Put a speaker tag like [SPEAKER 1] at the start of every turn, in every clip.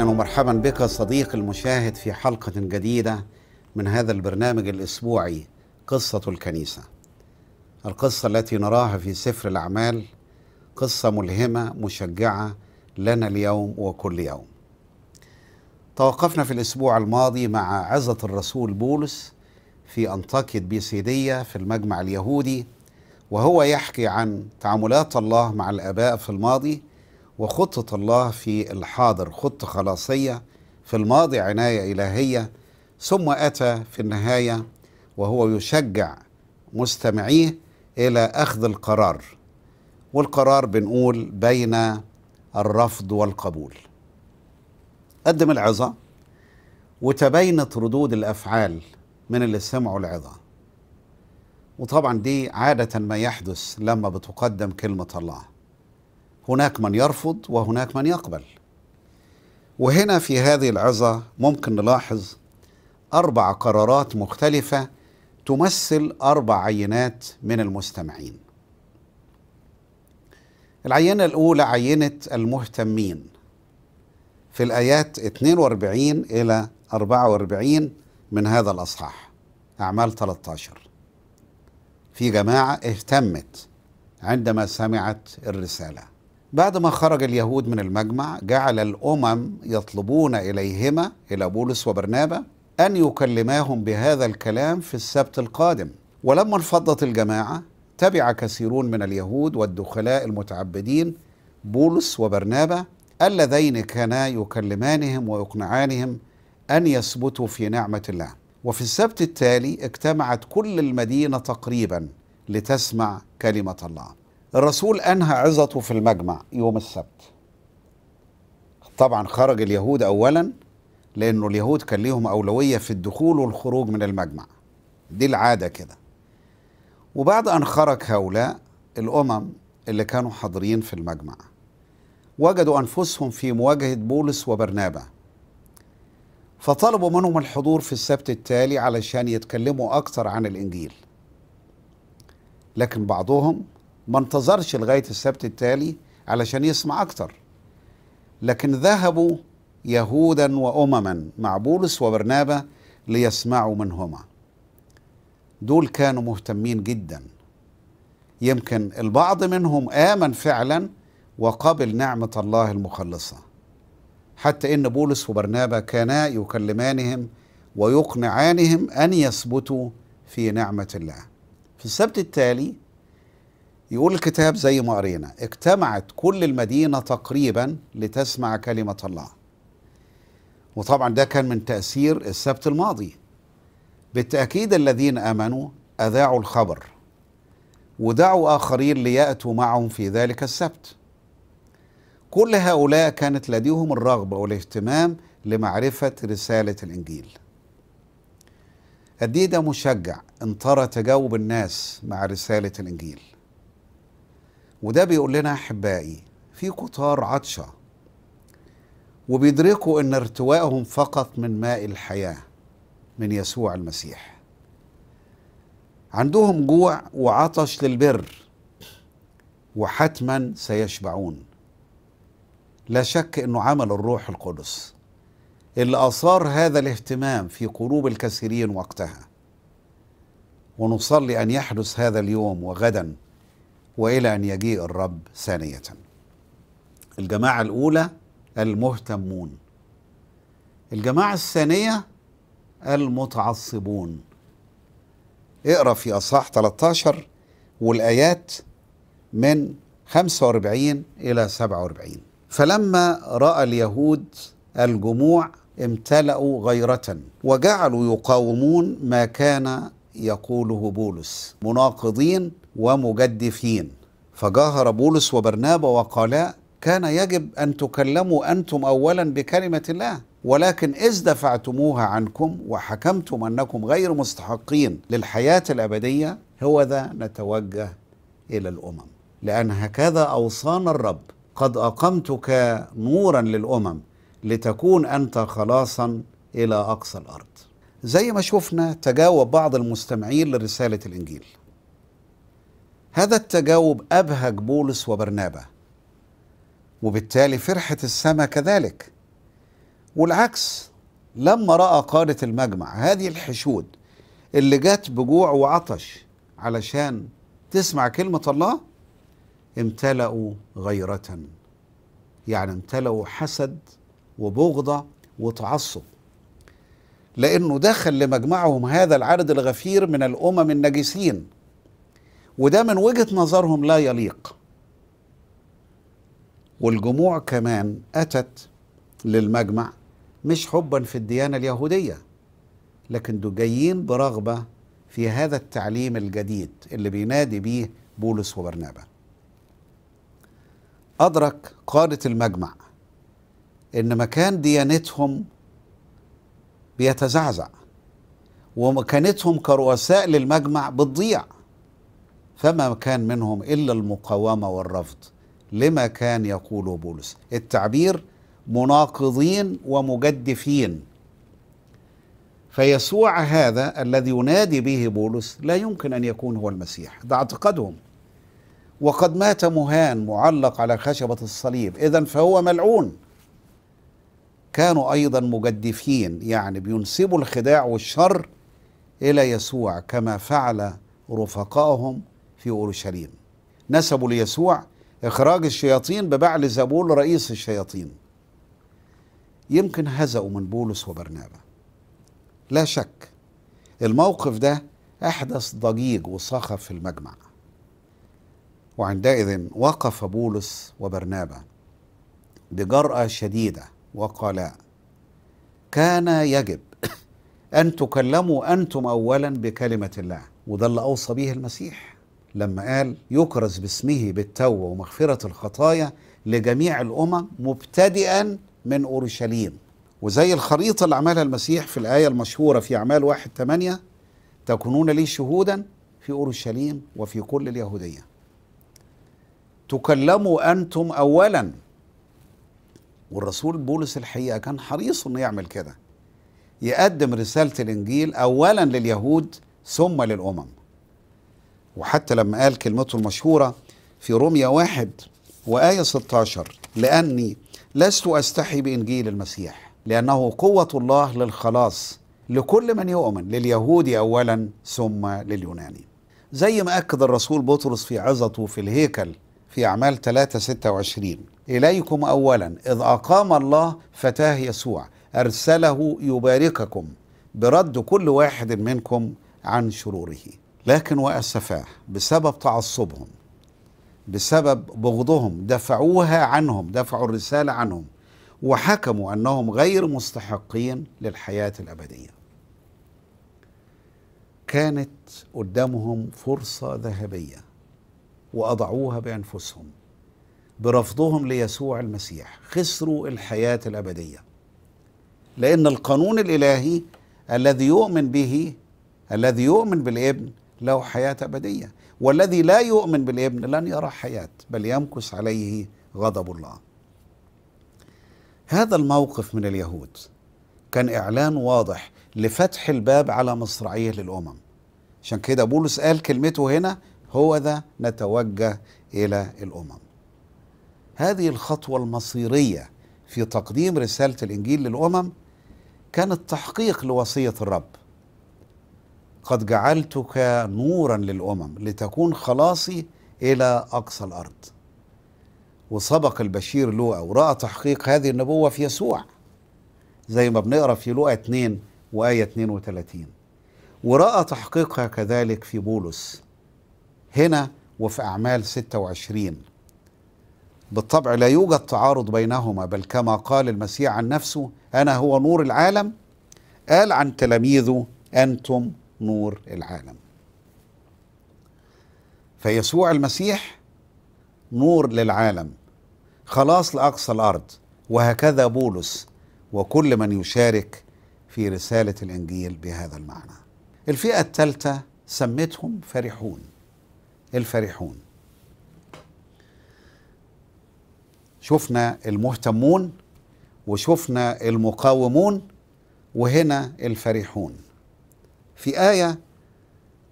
[SPEAKER 1] اهلا ومرحبا بك صديق المشاهد في حلقه جديده من هذا البرنامج الاسبوعي قصه الكنيسه القصه التي نراها في سفر الاعمال قصه ملهمه مشجعه لنا اليوم وكل يوم توقفنا في الاسبوع الماضي مع عظه الرسول بولس في انطاكيه بيسيديه في المجمع اليهودي وهو يحكي عن تعاملات الله مع الاباء في الماضي وخطة الله في الحاضر خطة خلاصية في الماضي عناية إلهية ثم أتى في النهاية وهو يشجع مستمعيه إلى أخذ القرار والقرار بنقول بين الرفض والقبول قدم العظة وتبينت ردود الأفعال من اللي سمعوا العظة وطبعا دي عادة ما يحدث لما بتقدم كلمة الله هناك من يرفض وهناك من يقبل وهنا في هذه العظة ممكن نلاحظ أربع قرارات مختلفة تمثل أربع عينات من المستمعين العينة الأولى عينة المهتمين في الآيات 42 إلى 44 من هذا الأصحاح أعمال 13 في جماعة اهتمت عندما سمعت الرسالة بعد ما خرج اليهود من المجمع جعل الامم يطلبون اليهما الى بولس وبرنابا ان يكلماهم بهذا الكلام في السبت القادم ولما انفضت الجماعه تبع كثيرون من اليهود والدخلاء المتعبدين بولس وبرنابا اللذين كانا يكلمانهم ويقنعانهم ان يثبتوا في نعمه الله وفي السبت التالي اجتمعت كل المدينه تقريبا لتسمع كلمه الله الرسول أنهى عظته في المجمع يوم السبت طبعا خرج اليهود أولا لأنه اليهود كان ليهم أولوية في الدخول والخروج من المجمع دي العادة كده وبعد أن خرج هؤلاء الأمم اللي كانوا حاضرين في المجمع وجدوا أنفسهم في مواجهة بولس وبرنابا فطلبوا منهم الحضور في السبت التالي علشان يتكلموا اكثر عن الإنجيل لكن بعضهم ما انتظرش لغاية السبت التالي علشان يسمع أكتر لكن ذهبوا يهودا وأمما مع بولس وبرنابا ليسمعوا منهما دول كانوا مهتمين جدا يمكن البعض منهم آمن فعلا وقبل نعمة الله المخلصة حتى إن بولس وبرنابا كانا يكلمانهم ويقنعانهم أن يثبتوا في نعمة الله في السبت التالي يقول الكتاب زي ما قرينا اجتمعت كل المدينة تقريبا لتسمع كلمة الله وطبعا ده كان من تأثير السبت الماضي بالتأكيد الذين آمنوا أذاعوا الخبر ودعوا آخرين ليأتوا معهم في ذلك السبت كل هؤلاء كانت لديهم الرغبة والاهتمام لمعرفة رسالة الإنجيل قد ده مشجع ان ترى تجاوب الناس مع رسالة الإنجيل وده بيقول لنا احبائي في قطار عطشه وبيدركوا ان ارتواءهم فقط من ماء الحياه من يسوع المسيح عندهم جوع وعطش للبر وحتما سيشبعون لا شك انه عمل الروح القدس اللي اثار هذا الاهتمام في قلوب الكثيرين وقتها ونصلي ان يحدث هذا اليوم وغدا والى ان يجيء الرب ثانيه الجماعه الاولى المهتمون الجماعه الثانيه المتعصبون اقرا في اصحاح 13 والايات من 45 الى 47 فلما راى اليهود الجموع امتلأوا غيرة وجعلوا يقاومون ما كان يقوله بولس مناقضين ومجدفين فجاهر بولس وبرنابا وقالا كان يجب أن تكلموا أنتم أولا بكلمة الله ولكن إذ دفعتموها عنكم وحكمتم أنكم غير مستحقين للحياة الأبدية هو ذا نتوجه إلى الأمم لأن هكذا أوصانا الرب قد أقمتك نورا للأمم لتكون أنت خلاصا إلى أقصى الأرض زي ما شفنا تجاوب بعض المستمعين لرسالة الإنجيل هذا التجاوب أبهج بولس وبرنابه وبالتالي فرحة السماء كذلك والعكس لما رأى قادة المجمع هذه الحشود اللي جت بجوع وعطش علشان تسمع كلمة الله امتلأوا غيرة يعني امتلأوا حسد وبغضة وتعصب لأنه دخل لمجمعهم هذا العدد الغفير من الأمم النجسين وده من وجهة نظرهم لا يليق والجموع كمان أتت للمجمع مش حبا في الديانة اليهودية لكن دول جايين برغبة في هذا التعليم الجديد اللي بينادي بيه بولس وبرنابا أدرك قادة المجمع إن مكان ديانتهم بيتزعزع ومكانتهم كرؤساء للمجمع بتضيع فما كان منهم إلا المقاومة والرفض لما كان يقوله بولس التعبير مناقضين ومجدفين فيسوع هذا الذي ينادي به بولس لا يمكن أن يكون هو المسيح ده اعتقادهم وقد مات مهان معلق على خشبة الصليب إذا فهو ملعون كانوا أيضا مجدفين يعني بينسبوا الخداع والشر إلى يسوع كما فعل رفقائهم في اورشليم نسبوا ليسوع اخراج الشياطين ببعل زبول رئيس الشياطين يمكن هزأوا من بولس وبرنابا لا شك الموقف ده احدث ضجيج وصخب في المجمع وعندئذ وقف بولس وبرنابا بجرأة شديدة وقالا كان يجب أن تكلموا أنتم أولا بكلمة الله وده اللي أوصى به المسيح لما قال يكرز باسمه بالتوبة ومغفرة الخطايا لجميع الأمم مبتدئا من أورشليم وزي الخريطة اللي عملها المسيح في الآية المشهورة في أعمال واحد 8 تكونون لي شهودا في أورشليم وفي كل اليهودية تكلموا أنتم أولا والرسول بولس الحقيقة كان حريص أنه يعمل كده يقدم رسالة الإنجيل أولا لليهود ثم للأمم وحتى لما قال كلمته المشهورة في روميا واحد وآية 16 لأني لست أستحي بإنجيل المسيح لأنه قوة الله للخلاص لكل من يؤمن لليهودي أولا ثم لليوناني زي ما أكد الرسول بطرس في عظته في الهيكل في أعمال 3 26 إليكم أولا إذ أقام الله فتاه يسوع أرسله يبارككم برد كل واحد منكم عن شروره لكن وقع السفاح بسبب تعصبهم بسبب بغضهم دفعوها عنهم دفعوا الرسالة عنهم وحكموا أنهم غير مستحقين للحياة الأبدية كانت قدامهم فرصة ذهبية وأضعوها بأنفسهم برفضهم ليسوع المسيح خسروا الحياة الأبدية لأن القانون الإلهي الذي يؤمن به الذي يؤمن بالابن له حياة أبدية والذي لا يؤمن بالابن لن يرى حياة بل يمكث عليه غضب الله هذا الموقف من اليهود كان إعلان واضح لفتح الباب على مصراعيه للأمم عشان كده بولس قال كلمته هنا هو ذا نتوجه إلى الأمم هذه الخطوة المصيرية في تقديم رسالة الإنجيل للأمم كانت تحقيق لوصية الرب قد جعلتك نورا للأمم لتكون خلاصي إلى أقصى الأرض وسبق البشير لوقا ورأى تحقيق هذه النبوة في يسوع زي ما بنقرأ في لوقا 2 وآية 32 ورأى تحقيقها كذلك في بولس هنا وفي أعمال 26 بالطبع لا يوجد تعارض بينهما بل كما قال المسيح عن نفسه أنا هو نور العالم قال عن تلاميذه أنتم نور العالم فيسوع المسيح نور للعالم خلاص لاقصى الارض وهكذا بولس وكل من يشارك في رساله الانجيل بهذا المعنى الفئه الثالثه سميتهم فرحون الفرحون شفنا المهتمون وشفنا المقاومون وهنا الفرحون في آية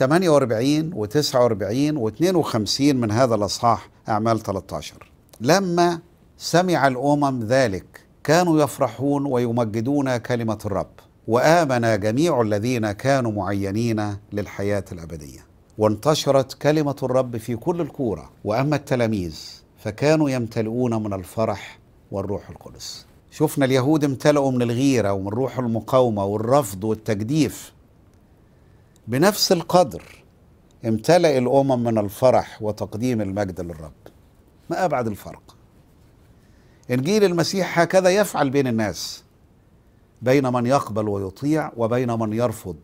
[SPEAKER 1] 48 و49 و52 من هذا الأصحاح أعمال 13 لما سمع الأمم ذلك كانوا يفرحون ويمجدون كلمة الرب وآمن جميع الذين كانوا معينين للحياة الأبدية وانتشرت كلمة الرب في كل الكورة وأما التلاميذ فكانوا يمتلئون من الفرح والروح القدس شفنا اليهود امتلأوا من الغيرة ومن روح المقاومة والرفض والتجديف بنفس القدر امتلأ الأمم من الفرح وتقديم المجد للرب ما أبعد الفرق إنجيل المسيح هكذا يفعل بين الناس بين من يقبل ويطيع وبين من يرفض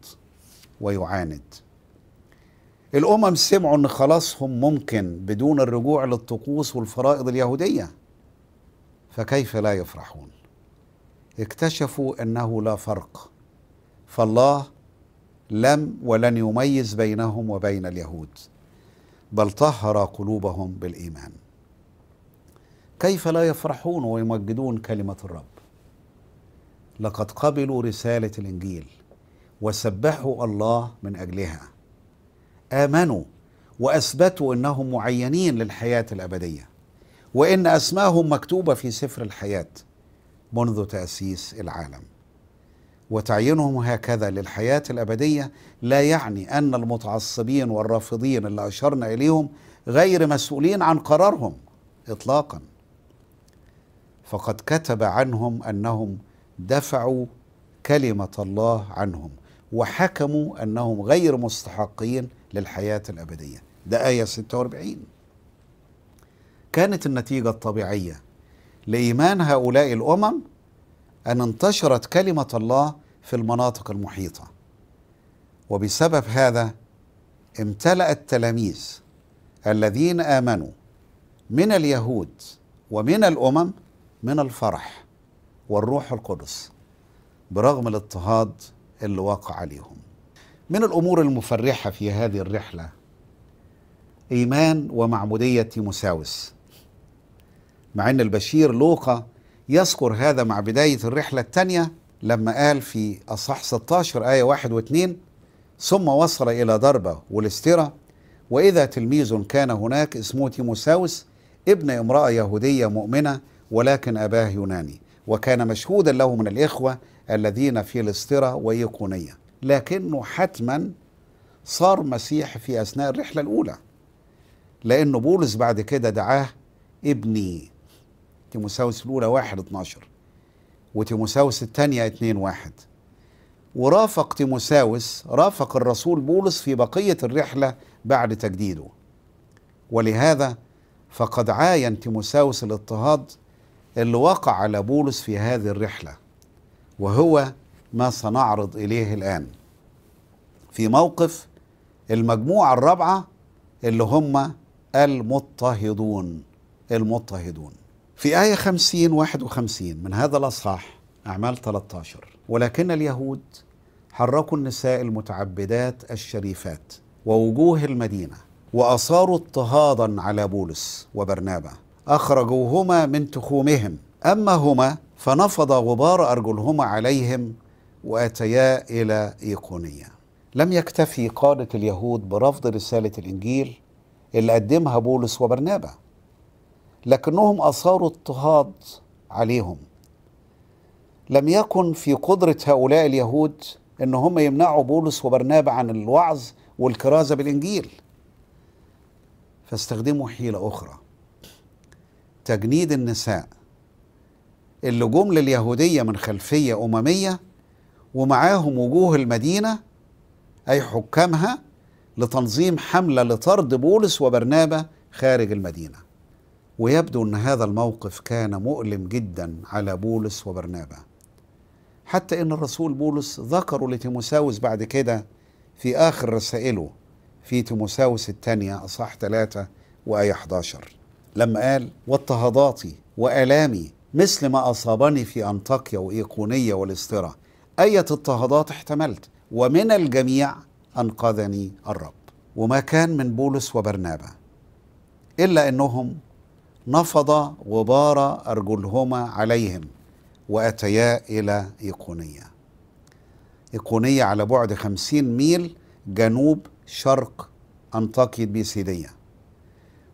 [SPEAKER 1] ويعاند الأمم سمعوا أن خلاصهم ممكن بدون الرجوع للطقوس والفرائض اليهودية فكيف لا يفرحون اكتشفوا أنه لا فرق فالله لم ولن يميز بينهم وبين اليهود بل طهر قلوبهم بالايمان كيف لا يفرحون ويمجدون كلمه الرب لقد قبلوا رساله الانجيل وسبحوا الله من اجلها امنوا واثبتوا انهم معينين للحياه الابديه وان اسماءهم مكتوبه في سفر الحياه منذ تاسيس العالم وتعيينهم هكذا للحياة الأبدية لا يعني أن المتعصبين والرافضين اللي أشرنا إليهم غير مسؤولين عن قرارهم إطلاقا فقد كتب عنهم أنهم دفعوا كلمة الله عنهم وحكموا أنهم غير مستحقين للحياة الأبدية ده آية 46 كانت النتيجة الطبيعية لإيمان هؤلاء الأمم أن انتشرت كلمة الله في المناطق المحيطه وبسبب هذا امتلا التلاميذ الذين امنوا من اليهود ومن الامم من الفرح والروح القدس برغم الاضطهاد اللي وقع عليهم من الامور المفرحه في هذه الرحله ايمان ومعموديه تيموساوس مع ان البشير لوقا يذكر هذا مع بدايه الرحله الثانيه لما قال في أصح 16 آية 1 و2 ثم وصل إلى ضربة والاسترة وإذا تلميذ كان هناك اسمه تيموساوس ابن امرأة يهودية مؤمنة ولكن أباه يوناني وكان مشهودا له من الإخوة الذين في الاسترة وإيقونية لكنه حتما صار مسيح في أثناء الرحلة الأولى لأنه بولس بعد كده دعاه ابني تيموساوس الأولى 1 12 وتيموساوس الثانية 2 واحد ورافق تيموساوس رافق الرسول بولس في بقية الرحلة بعد تجديده ولهذا فقد عاين تيموساوس الاضطهاد اللي وقع على بولس في هذه الرحلة وهو ما سنعرض إليه الآن في موقف المجموعة الرابعة اللي هم المضطهدون المضطهدون في آية 50 51 من هذا الأصحاح أعمال 13 ولكن اليهود حركوا النساء المتعبدات الشريفات ووجوه المدينة وأصاروا اضطهادا على بولس وبرنابا أخرجوهما من تخومهم أما هما فنفض غبار أرجلهما عليهم وأتيا إلى إيقونية لم يكتفي قادة اليهود برفض رسالة الإنجيل اللي قدمها بولس وبرنابا لكنهم أثاروا اضطهاد عليهم لم يكن في قدرة هؤلاء اليهود أن هم يمنعوا بولس وبرنابا عن الوعظ والكرازة بالإنجيل فاستخدموا حيلة أخرى تجنيد النساء اللي جم لليهودية من خلفية أممية ومعاهم وجوه المدينة أي حكامها لتنظيم حملة لطرد بولس وبرنابة خارج المدينه ويبدو ان هذا الموقف كان مؤلم جدا على بولس وبرنابا حتى ان الرسول بولس ذكره لتيموساوس بعد كده في اخر رسائله في تيموساوس الثانيه اصح 3 وايه 11 لما قال واضطهاداتي والامي مثل ما اصابني في انطاكيا وايقونيه والاستره اية اضطهادات احتملت ومن الجميع انقذني الرب وما كان من بولس وبرنابا الا انهم نفض غبار أرجلهما عليهم وأتيا إلى إيقونية إيقونية على بعد خمسين ميل جنوب شرق أنطاكية بيسيدية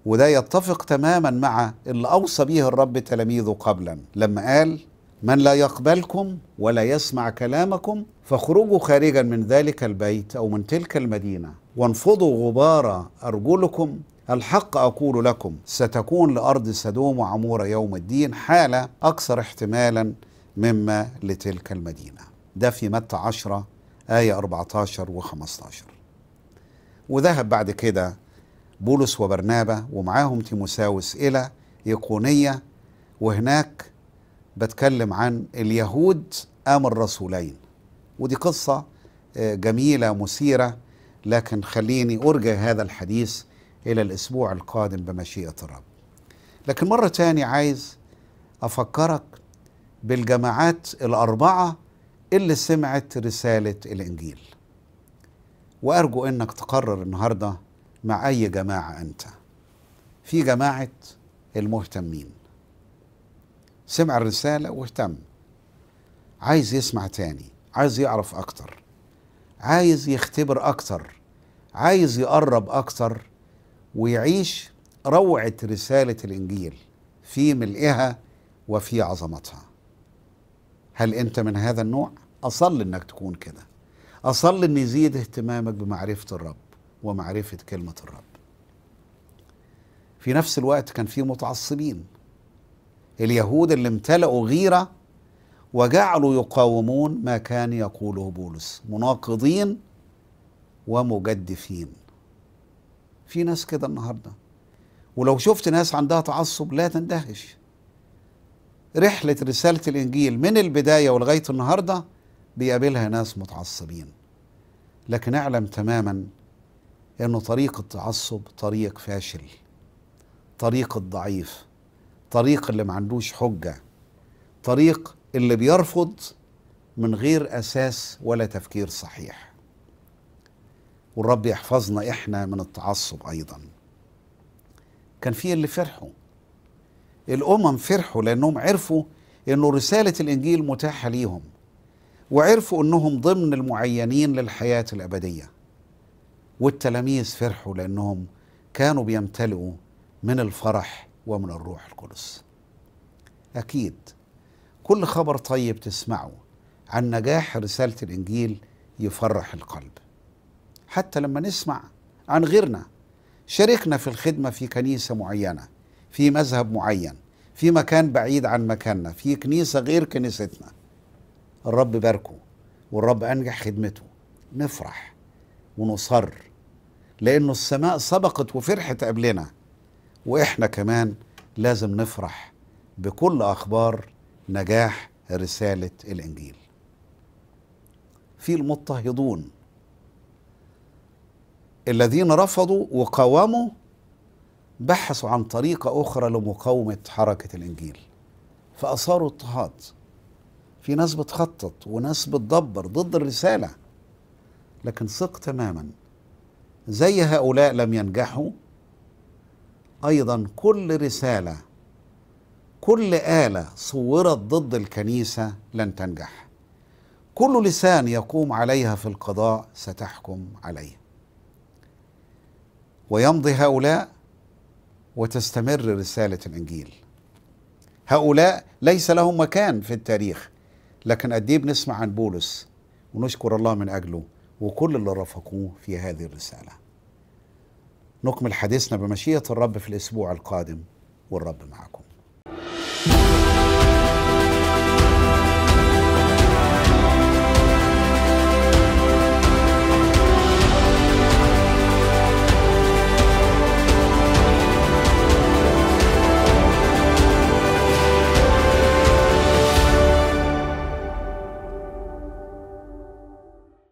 [SPEAKER 1] وده يتفق تماما مع اللي أوصى به الرب تلاميذه قبلا لما قال من لا يقبلكم ولا يسمع كلامكم فاخرجوا خارجا من ذلك البيت أو من تلك المدينة وانفضوا غبار أرجلكم الحق أقول لكم ستكون لأرض سدوم وعمورة يوم الدين حالة أكثر احتمالا مما لتلك المدينة ده في متى 10 آية 14 و 15 وذهب بعد كده بولس وبرنابة ومعاهم تيموساوس إلى إيقونية وهناك بتكلم عن اليهود قام الرسولين ودي قصة آه، جميلة مثيرة لكن خليني أرجع هذا الحديث إلى الأسبوع القادم بمشيئة الرب لكن مرة تاني عايز أفكرك بالجماعات الأربعة اللي سمعت رسالة الإنجيل وأرجو أنك تقرر النهاردة مع أي جماعة أنت في جماعة المهتمين سمع الرسالة واهتم عايز يسمع تاني عايز يعرف أكتر عايز يختبر أكتر عايز يقرب أكتر ويعيش روعة رسالة الإنجيل في ملئها وفي عظمتها هل أنت من هذا النوع؟ أصل أنك تكون كده أصل أن يزيد اهتمامك بمعرفة الرب ومعرفة كلمة الرب في نفس الوقت كان في متعصبين اليهود اللي امتلأوا غيرة وجعلوا يقاومون ما كان يقوله بولس مناقضين ومجدفين في ناس كده النهارده ولو شفت ناس عندها تعصب لا تندهش رحلة رسالة الإنجيل من البداية ولغاية النهاردة بيقابلها ناس متعصبين لكن اعلم تماما أن طريق التعصب طريق فاشل طريق الضعيف طريق اللي ما عندوش حجة طريق اللي بيرفض من غير أساس ولا تفكير صحيح والرب يحفظنا احنا من التعصب ايضا كان في اللي فرحوا الامم فرحوا لانهم عرفوا انه رساله الانجيل متاحه ليهم وعرفوا انهم ضمن المعينين للحياه الابديه والتلاميذ فرحوا لانهم كانوا بيمتلئوا من الفرح ومن الروح القدس اكيد كل خبر طيب تسمعه عن نجاح رساله الانجيل يفرح القلب حتى لما نسمع عن غيرنا شاركنا في الخدمة في كنيسة معينة في مذهب معين في مكان بعيد عن مكاننا في كنيسة غير كنيستنا الرب باركه والرب أنجح خدمته نفرح ونصر لأنه السماء سبقت وفرحت قبلنا وإحنا كمان لازم نفرح بكل أخبار نجاح رسالة الإنجيل في المضطهدون الذين رفضوا وقاوموا بحثوا عن طريقة أخرى لمقاومة حركة الإنجيل فأثاروا اضطهاد في ناس بتخطط وناس بتدبر ضد الرسالة لكن ثق تماما زي هؤلاء لم ينجحوا أيضا كل رسالة كل آلة صورت ضد الكنيسة لن تنجح كل لسان يقوم عليها في القضاء ستحكم عليه ويمضي هؤلاء وتستمر رسالة الإنجيل هؤلاء ليس لهم مكان في التاريخ لكن قد ايه بنسمع عن بولس ونشكر الله من أجله وكل اللي رافقوه في هذه الرسالة نكمل حديثنا بمشيئة الرب في الأسبوع القادم والرب معكم